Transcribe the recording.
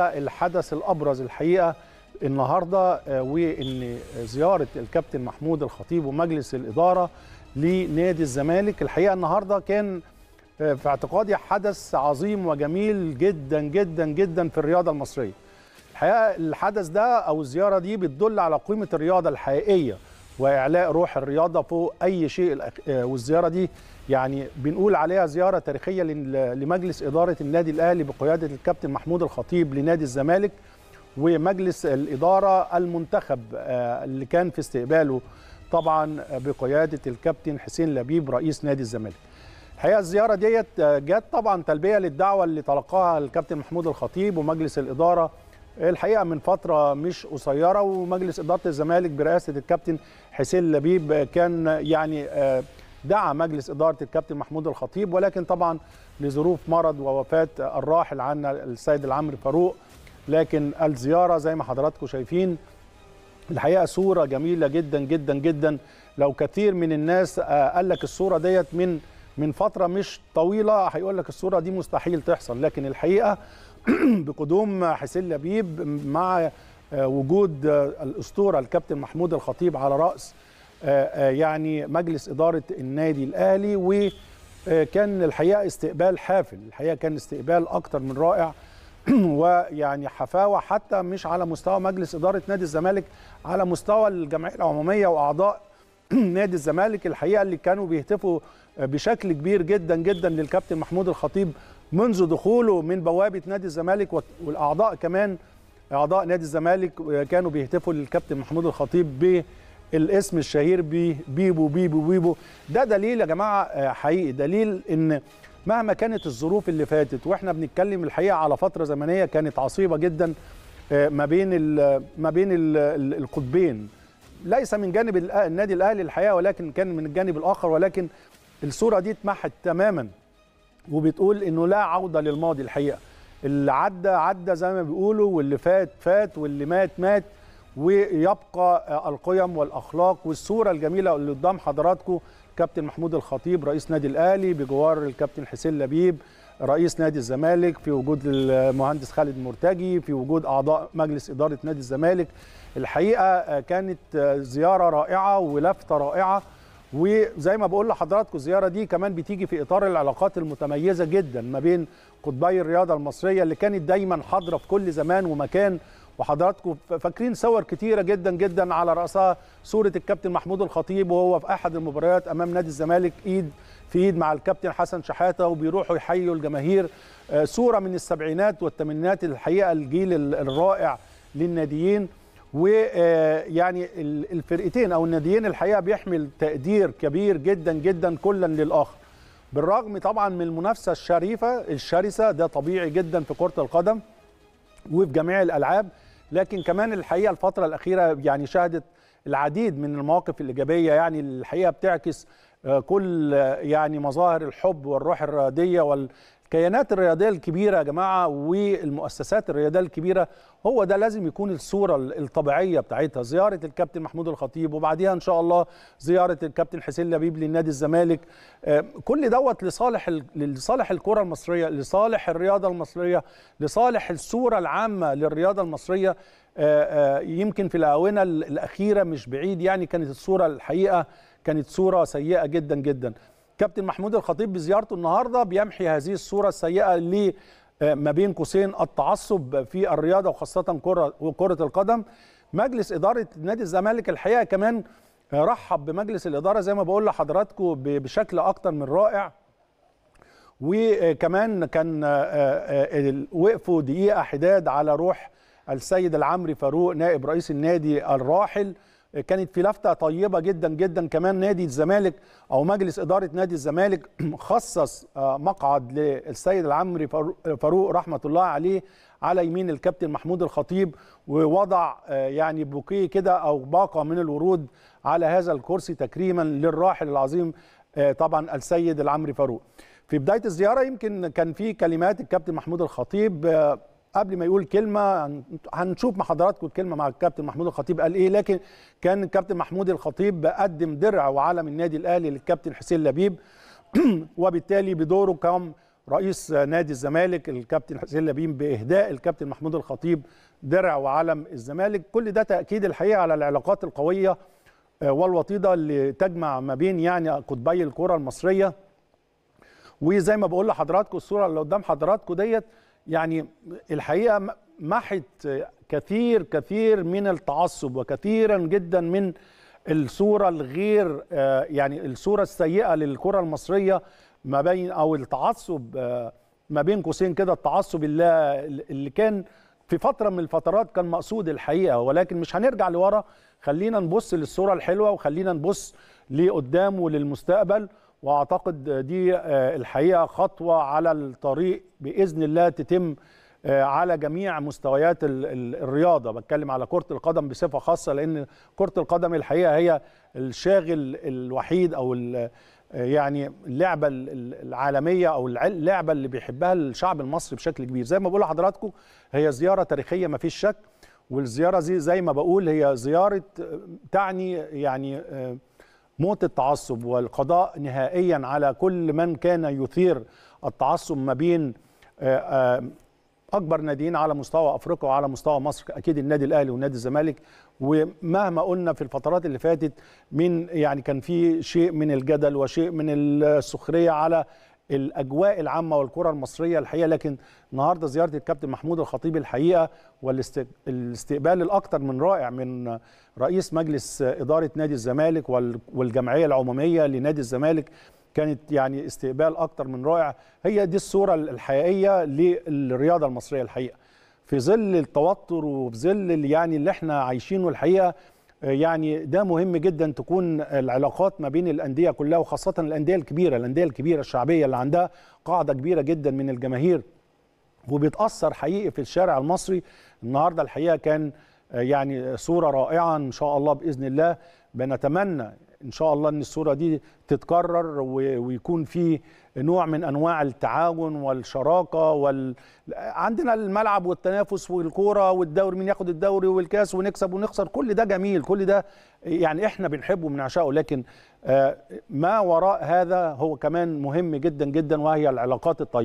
الحدث الابرز الحقيقه النهارده آه، وان زياره الكابتن محمود الخطيب ومجلس الاداره لنادي الزمالك الحقيقه النهارده كان آه، في اعتقادي حدث عظيم وجميل جدا جدا جدا في الرياضه المصريه الحقيقه الحدث ده او الزياره دي بتدل على قيمه الرياضه الحقيقيه واعلاء روح الرياضه فوق اي شيء آه، والزياره دي يعني بنقول عليها زياره تاريخيه لمجلس اداره النادي الاهلي بقياده الكابتن محمود الخطيب لنادي الزمالك ومجلس الاداره المنتخب آه، اللي كان في استقباله طبعا بقياده الكابتن حسين لبيب رئيس نادي الزمالك. الحقيقه الزياره ديت آه، جت طبعا تلبيه للدعوه اللي تلقاها الكابتن محمود الخطيب ومجلس الاداره الحقيقه من فتره مش قصيره ومجلس اداره الزمالك برئاسه الكابتن حسين لبيب كان يعني آه، دعا مجلس اداره الكابتن محمود الخطيب ولكن طبعا لظروف مرض ووفاه الراحل عنا السيد العمر فاروق لكن الزياره زي ما حضراتكم شايفين الحقيقه صوره جميله جدا جدا جدا لو كثير من الناس آه، قال لك الصوره ديت من من فتره مش طويله هيقول لك الصوره دي مستحيل تحصل لكن الحقيقه بقدوم حسين لبيب مع آه، وجود آه، الاسطوره الكابتن محمود الخطيب على راس آه، يعني مجلس اداره النادي الاهلي وكان الحقيقه استقبال حافل الحقيقه كان استقبال اكتر من رائع ويعني حفاوه حتى مش على مستوى مجلس اداره نادي الزمالك على مستوى الجمعيه العموميه واعضاء نادي الزمالك الحقيقه اللي كانوا بيهتفوا بشكل كبير جدا جدا للكابتن محمود الخطيب منذ دخوله من بوابه نادي الزمالك والاعضاء كمان اعضاء نادي الزمالك كانوا بيهتفوا للكابتن محمود الخطيب بالاسم الشهير بيبو بيبو بيبو ده دليل يا جماعه آه، حقيقي دليل ان مهما كانت الظروف اللي فاتت واحنا بنتكلم الحقيقه على فتره زمنيه كانت عصيبه جدا آه، ما بين ما بين القطبين ليس من جانب النادي الاهلي الحقيقه ولكن كان من الجانب الاخر ولكن الصوره دي اتمحت تماما وبتقول انه لا عوده للماضي الحقيقه اللي عدى عدى زي ما بيقولوا واللي فات فات واللي مات مات ويبقى القيم والاخلاق والصوره الجميله اللي قدام حضراتكم كابتن محمود الخطيب رئيس نادي الاهلي بجوار الكابتن حسين لبيب رئيس نادي الزمالك في وجود المهندس خالد مرتجي في وجود اعضاء مجلس اداره نادي الزمالك الحقيقه كانت زياره رائعه ولفته رائعه وزي ما بقول لحضراتكم الزياره دي كمان بتيجي في اطار العلاقات المتميزه جدا ما بين قطبي الرياضه المصريه اللي كانت دايما حاضره في كل زمان ومكان وحضراتكم فاكرين صور كتيره جدا جدا على راسها صوره الكابتن محمود الخطيب وهو في احد المباريات امام نادي الزمالك ايد في ايد مع الكابتن حسن شحاته وبيروحوا يحيوا الجماهير آه، صوره من السبعينات والثمانينات الحقيقه الجيل الرائع للناديين ويعني آه، الفرقتين او الناديين الحقيقه بيحمل تقدير كبير جدا جدا كلا للاخر بالرغم طبعا من المنافسه الشريفه الشرسه ده طبيعي جدا في كره القدم وفي جميع الالعاب لكن كمان الحقيقه الفتره الاخيره يعني شهدت العديد من المواقف الايجابيه يعني الحقيقه بتعكس آه، كل آه، يعني مظاهر الحب والروح الرياضيه الكيانات الرياضيه الكبيره يا جماعه والمؤسسات الرياضيه الكبيره هو ده لازم يكون الصوره الطبيعيه بتاعتها زياره الكابتن محمود الخطيب وبعديها ان شاء الله زياره الكابتن حسين لبيب لنادي الزمالك آه، كل دوت لصالح لصالح الكره المصريه لصالح الرياضه المصريه لصالح الصوره العامه للرياضه المصريه آه، آه، يمكن في الاونه الاخيره مش بعيد يعني كانت الصوره الحقيقه كانت صوره سيئه جدا جدا كابتن محمود الخطيب بزيارته النهارده بيمحي هذه الصوره السيئه اللي آه، ما بين قوسين التعصب في الرياضه وخاصه كره وكره القدم مجلس اداره نادي الزمالك الحقيقه كمان رحب بمجلس الاداره زي ما بقول لحضراتكم بشكل اكتر من رائع وكمان كان آه، آه، وقفوا دقيقه حداد على روح السيد العمري فاروق نائب رئيس النادي الراحل كانت في لفته طيبه جدا جدا كمان نادي الزمالك او مجلس اداره نادي الزمالك خصص آه، مقعد للسيد العمري فاروق رحمه الله عليه على يمين الكابتن محمود الخطيب ووضع آه، يعني بوكيه كده او باقه من الورود على هذا الكرسي تكريما للراحل العظيم آه، طبعا السيد العمري فاروق في بدايه الزياره يمكن كان في كلمات الكابتن محمود الخطيب قبل ما يقول كلمه هنشوف مع حضراتكم الكلمه مع الكابتن محمود الخطيب قال ايه لكن كان الكابتن محمود الخطيب قدم درع وعلم النادي الاهلي للكابتن حسين لبيب وبالتالي بدوره كم رئيس نادي الزمالك الكابتن حسين لبيب باهداء الكابتن محمود الخطيب درع وعلم الزمالك كل ده تاكيد الحقيقه على العلاقات القويه آه، والوطيده اللي تجمع ما بين يعني قطبي الكره المصريه وزي ما بقول لحضراتكم الصوره اللي قدام حضراتكم ديت يعني الحقيقه محت كثير كثير من التعصب وكثيرا جدا من الصوره الغير آه، يعني الصوره السيئه للكره المصريه ما بين او التعصب آه، ما بين قوسين كده التعصب اللي, كان في فتره من الفترات كان مقصود الحقيقه ولكن مش هنرجع لورا خلينا نبص للصوره الحلوه وخلينا نبص لقدام وللمستقبل واعتقد دي آه، الحقيقه خطوه على الطريق باذن الله تتم آه، على جميع مستويات الرياضه بتكلم على كره القدم بصفه خاصه لان كره القدم الحقيقه هي الشاغل الوحيد او آه، يعني اللعبه العالميه او اللعبه اللي بيحبها الشعب المصري بشكل كبير زي ما بقول لحضراتكم هي زياره تاريخيه ما فيش شك والزياره زي, زي ما بقول هي زياره تعني يعني موت التعصب والقضاء نهائيا على كل من كان يثير التعصب ما بين آه، آه، اكبر ناديين على مستوى افريقيا وعلى مستوى مصر اكيد النادي الاهلي ونادي الزمالك ومهما قلنا في الفترات اللي فاتت من يعني كان في شيء من الجدل وشيء من السخريه على الاجواء العامه والكره المصريه الحقيقه لكن النهارده زياره الكابتن محمود الخطيب الحقيقه والاستقبال الاكثر من رائع من رئيس مجلس اداره نادي الزمالك والجمعيه العموميه لنادي الزمالك كانت يعني استقبال اكثر من رائع هي دي الصوره الحقيقيه للرياضه المصريه الحقيقه في ظل التوتر وفي ظل يعني اللي احنا عايشينه الحقيقه يعني ده مهم جدا تكون العلاقات ما بين الانديه كلها وخاصه الانديه الكبيره الانديه الكبيره الشعبيه اللي عندها قاعده كبيره جدا من الجماهير وبتاثر حقيقي في الشارع المصري النهارده الحقيقه كان يعني صوره رائعه ان شاء الله باذن الله بنتمنى ان شاء الله ان الصوره دي تتكرر ويكون في نوع من انواع التعاون والشراكه وال... عندنا الملعب والتنافس والكوره والدوري مين ياخد الدوري والكاس ونكسب ونخسر كل ده جميل كل ده يعني احنا بنحبه وبنعشقه لكن آه، ما وراء هذا هو كمان مهم جدا جدا وهي العلاقات الطيبه